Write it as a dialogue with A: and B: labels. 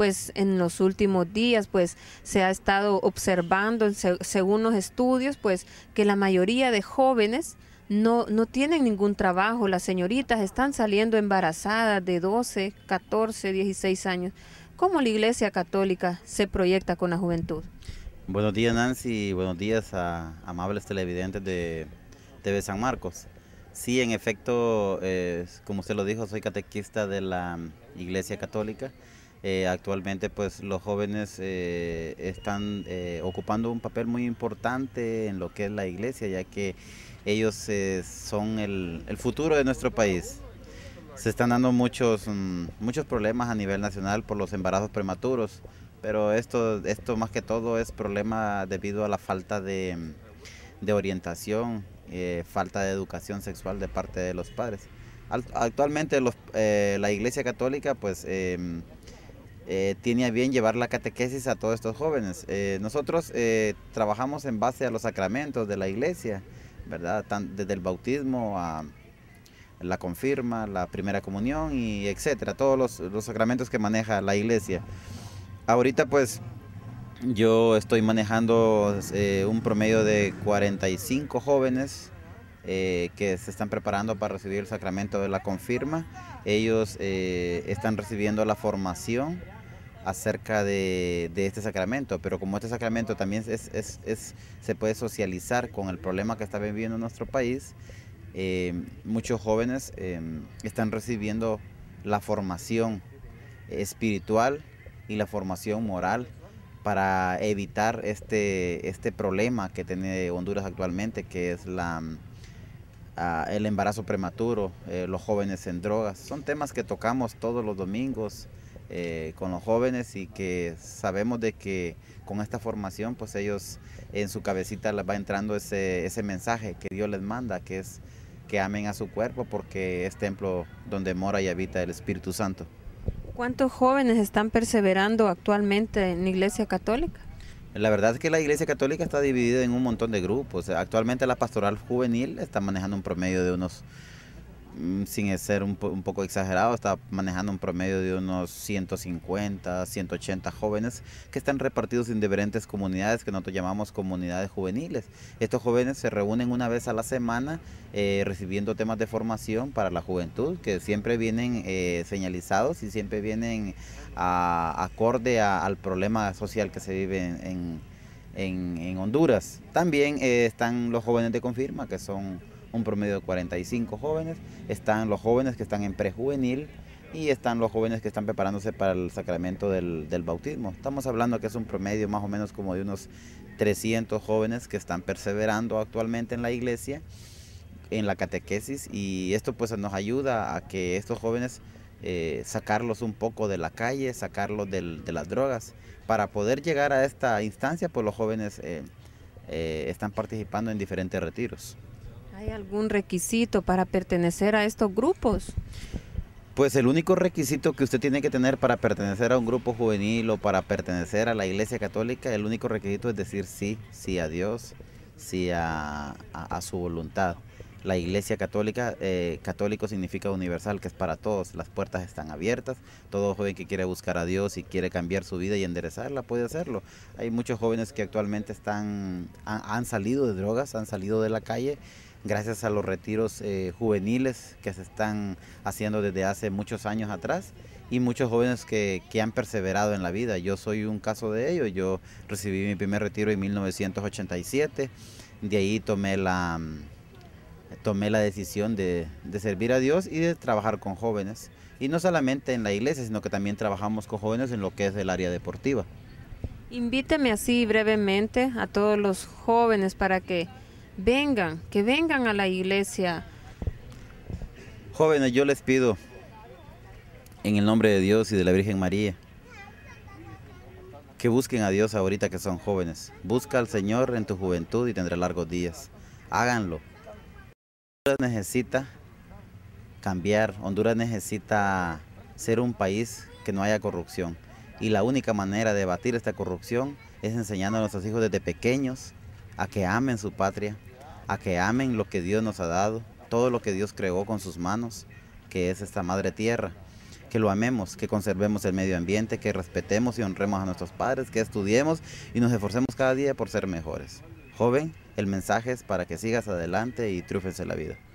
A: pues en los últimos días pues se ha estado observando según los estudios pues que la mayoría de jóvenes no, no tienen ningún trabajo, las señoritas están saliendo embarazadas de 12, 14, 16 años. ¿Cómo la Iglesia Católica se proyecta con la juventud?
B: Buenos días Nancy, buenos días a amables televidentes de TV San Marcos. Sí, en efecto, eh, como usted lo dijo, soy catequista de la Iglesia Católica eh, actualmente pues los jóvenes eh, están eh, ocupando un papel muy importante en lo que es la iglesia, ya que ellos son el, futuro de nuestro país. Se están dando muchos, mm, muchos problemas a nivel nacional por los embarazos prematuros, pero esto, esto más que todo es problema debido a la falta de, de orientación, falta de educación sexual de parte de los padres. Actualmente los, la Iglesia Católica pues em, eh, tiene a bien llevar la catequesis a todos estos jóvenes. Eh, nosotros eh, trabajamos en base a los sacramentos de la iglesia, ¿verdad? desde el bautismo a la confirma, la primera comunión y etcétera, todos los, sacramentos que maneja la iglesia. Ahorita pues yo estoy manejando un promedio de 45 jóvenes que se están preparando para recibir el sacramento de la confirma. Ellos están recibiendo la formación acerca de, este sacramento, pero como este sacramento también se puede socializar con el problema que está viviendo nuestro país, eh, muchos jóvenes em, están recibiendo la formación espiritual y la formación moral para evitar este, este problema que tiene Honduras actualmente, que es ah, el embarazo prematuro, eh, los jóvenes en drogas. Son temas que tocamos todos los domingos. Eh, con los jóvenes y que sabemos de que con esta formación pues ellos en su cabecita va entrando ese, ese mensaje que Dios les manda, que es que amen a su cuerpo porque es templo donde mora y habita el Espíritu Santo.
A: ¿Cuántos jóvenes están perseverando actualmente en la Iglesia Católica?
B: La verdad es que la Iglesia Católica está dividida en un montón de grupos. Actualmente la pastoral juvenil está manejando un promedio de unos Mm, sin e- ser un, poco exagerado, está manejando un promedio de unos 150, 180 jóvenes que están repartidos en diferentes comunidades que nosotros llamamos comunidades juveniles. Estos jóvenes se reúnen una vez a la semana eh, recibiendo temas de formación para la juventud que siempre vienen eh, señalizados y siempre vienen acorde al problema social que se vive en, Honduras. También eh, están los jóvenes de confirma que son un promedio de 45 jóvenes, están los jóvenes que están en prejuvenil y están los jóvenes que están preparándose para el sacramento del, bautismo. Estamos hablando que es un promedio más o menos como de unos 300 jóvenes que están perseverando actualmente en la iglesia, en la catequesis, y esto pues nos ayuda a que estos jóvenes eh, sacarlos un poco de la calle, sacarlos de las drogas. Para poder llegar a esta instancia, pues los jóvenes eh, eh, están participando en diferentes retiros.
A: ¿Hay algún requisito para pertenecer a estos grupos?
B: Pues el único requisito que usted tiene que tener para pertenecer a un grupo juvenil o para pertenecer a la Iglesia Católica, el único requisito es decir sí, sí a Dios, sí a, su voluntad. La Iglesia Católica, eh, católico significa universal, que es para todos. Las puertas están abiertas. Todo joven que quiere buscar a Dios y quiere cambiar su vida y enderezarla puede hacerlo. Hay muchos jóvenes que actualmente están, han salido de drogas, han salido de la calle gracias a los retiros eh, juveniles que se están haciendo desde hace muchos años atrás y muchos jóvenes que, que, han perseverado en la vida. Yo soy un caso de ello, yo recibí mi primer retiro en 1987, de ahí tomé la, mm, tomé la decisión de, de servir a Dios y de trabajar con jóvenes. Y no solamente en la iglesia, sino que también trabajamos con jóvenes en lo que es el área deportiva.
A: Invíteme así brevemente a todos los jóvenes para que vengan, que vengan a la iglesia.
B: Jóvenes, yo les pido, en el nombre de Dios y de la Virgen María, que busquen a Dios ahorita que son jóvenes. Busca al Señor en tu juventud y tendrá largos días. Háganlo. Honduras necesita cambiar. Honduras necesita ser un país que no haya corrupción. Y la única manera de batir esta corrupción es enseñando a nuestros hijos desde pequeños a que amen su patria, a que amen lo que Dios nos ha dado, todo lo que Dios creó con sus manos, que es esta madre tierra. Que lo amemos, que conservemos el medio ambiente, que respetemos y honremos a nuestros padres, que estudiemos y nos esforcemos cada día por ser mejores. Joven, el mensaje es para que sigas adelante y triunfes en la vida.